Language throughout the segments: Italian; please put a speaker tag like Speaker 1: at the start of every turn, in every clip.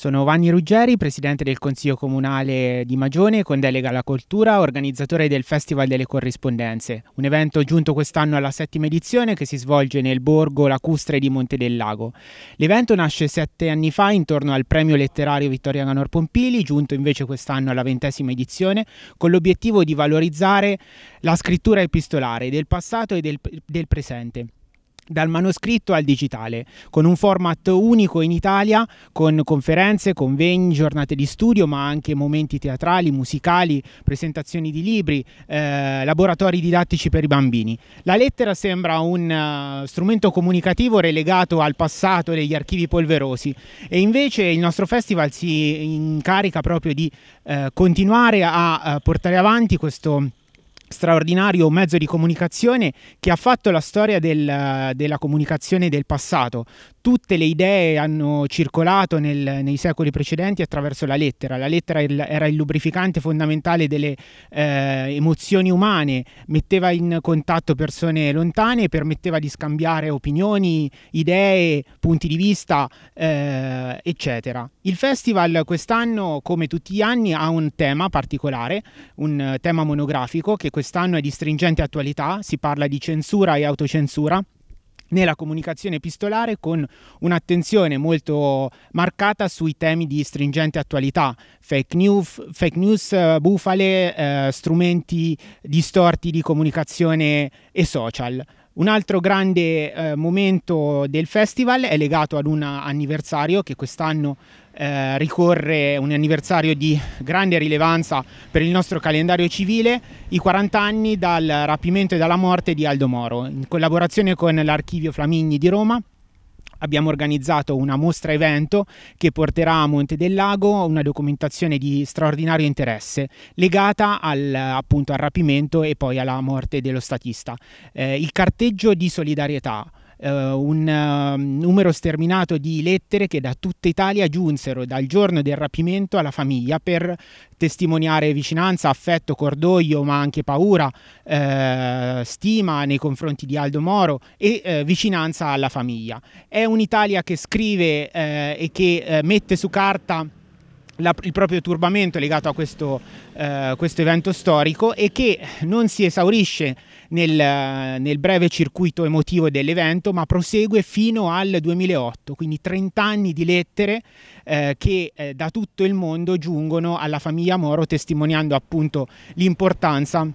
Speaker 1: Sono Vanni Ruggeri, presidente del Consiglio Comunale di Magione con delega alla cultura, organizzatore del Festival delle Corrispondenze, un evento giunto quest'anno alla settima edizione che si svolge nel borgo lacustre di Monte del Lago. L'evento nasce sette anni fa intorno al premio letterario Vittorio Ganor Pompili, giunto invece quest'anno alla ventesima edizione, con l'obiettivo di valorizzare la scrittura epistolare del passato e del, del presente dal manoscritto al digitale, con un format unico in Italia, con conferenze, convegni, giornate di studio, ma anche momenti teatrali, musicali, presentazioni di libri, eh, laboratori didattici per i bambini. La lettera sembra un uh, strumento comunicativo relegato al passato degli archivi polverosi e invece il nostro festival si incarica proprio di uh, continuare a uh, portare avanti questo straordinario mezzo di comunicazione che ha fatto la storia del, della comunicazione del passato. Tutte le idee hanno circolato nel, nei secoli precedenti attraverso la lettera. La lettera era il lubrificante fondamentale delle eh, emozioni umane, metteva in contatto persone lontane, permetteva di scambiare opinioni, idee, punti di vista, eh, eccetera. Il festival quest'anno, come tutti gli anni, ha un tema particolare, un tema monografico che quest'anno è di stringente attualità, si parla di censura e autocensura nella comunicazione epistolare con un'attenzione molto marcata sui temi di stringente attualità, fake news, fake news eh, bufale, eh, strumenti distorti di comunicazione e social. Un altro grande eh, momento del festival è legato ad un anniversario che quest'anno eh, ricorre, un anniversario di grande rilevanza per il nostro calendario civile, i 40 anni dal rapimento e dalla morte di Aldo Moro, in collaborazione con l'Archivio Flamigni di Roma abbiamo organizzato una mostra evento che porterà a Monte del Lago una documentazione di straordinario interesse legata al, appunto al rapimento e poi alla morte dello statista. Eh, il carteggio di solidarietà eh, un ehm, numero sterminato di lettere che da tutta Italia giunsero dal giorno del rapimento alla famiglia per testimoniare vicinanza, affetto, cordoglio, ma anche paura, eh, stima nei confronti di Aldo Moro e eh, vicinanza alla famiglia. È un'Italia che scrive eh, e che eh, mette su carta la, il proprio turbamento legato a questo, eh, questo evento storico e che non si esaurisce nel, nel breve circuito emotivo dell'evento, ma prosegue fino al 2008, quindi 30 anni di lettere eh, che eh, da tutto il mondo giungono alla famiglia Moro, testimoniando appunto l'importanza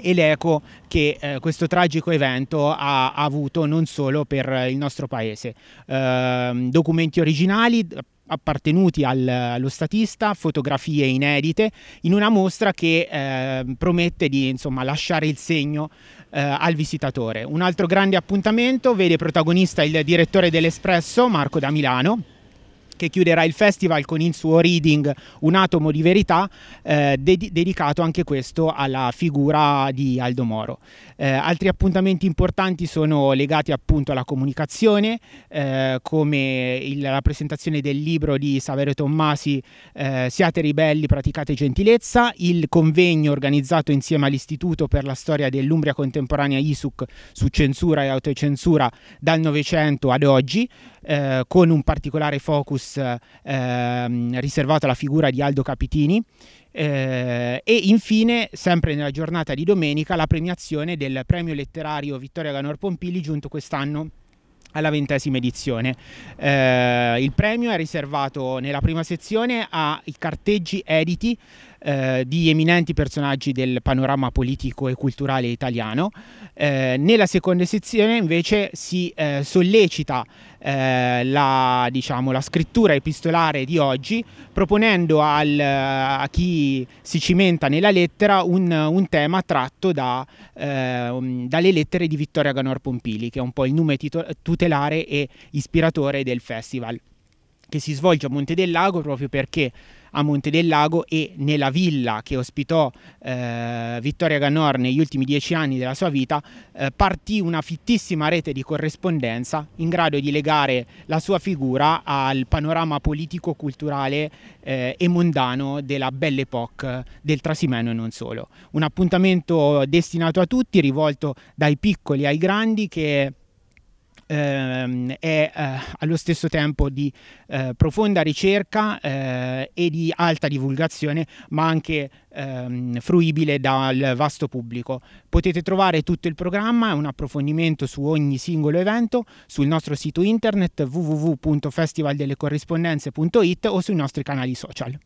Speaker 1: e l'eco che eh, questo tragico evento ha, ha, avuto non solo per il nostro paese. Eh, documenti originali appartenuti al, allo statista, fotografie inedite, in una mostra che eh, promette di insomma, lasciare il segno eh, al visitatore. Un altro grande appuntamento vede protagonista il direttore dell'Espresso, Marco da Milano, che chiuderà il festival con il suo reading Un atomo di verità, eh, ded- dedicato anche questo alla figura di Aldo Moro. Eh, altri appuntamenti importanti sono legati appunto alla comunicazione, eh, come il, la presentazione del libro di Saverio Tommasi eh, Siate ribelli, praticate gentilezza, il convegno organizzato insieme all'Istituto per la storia dell'Umbria contemporanea ISUC su censura e autocensura dal Novecento ad oggi, eh, con un particolare focus Comics ehm, riservato alla figura di Aldo Capitini eh, e infine, sempre nella giornata di domenica, la premiazione del premio letterario Vittorio Ganor Pompili giunto quest'anno alla ventesima edizione. Eh, il premio è riservato nella prima sezione ai carteggi editi eh, di eminenti personaggi del panorama politico e culturale italiano. Eh, nella seconda sezione invece si eh, sollecita eh, la, diciamo, la, scrittura epistolare di oggi proponendo al, eh, a chi si cimenta nella lettera un, un tema tratto da, um, dalle lettere di Vittoria Ganor Pompili, che è un po' il nome tito- tutelare e ispiratore del festival che si svolge a Monte del Lago proprio perché a Monte del Lago e nella villa che ospitò eh, Vittoria Ganor negli ultimi dieci anni della sua vita eh, partì una fittissima rete di corrispondenza in grado di legare la sua figura al panorama politico-culturale eh, e mondano della Belle Époque del Trasimeno e non solo. Un appuntamento destinato a tutti, rivolto dai piccoli ai grandi che ehm, è eh, allo stesso tempo di eh, profonda ricerca eh, e di alta divulgazione, ma anche ehm, fruibile dal vasto pubblico. Potete trovare tutto il programma e un approfondimento su ogni singolo evento sul nostro sito internet www.festivaldellecorrispondenze.it o sui nostri canali social.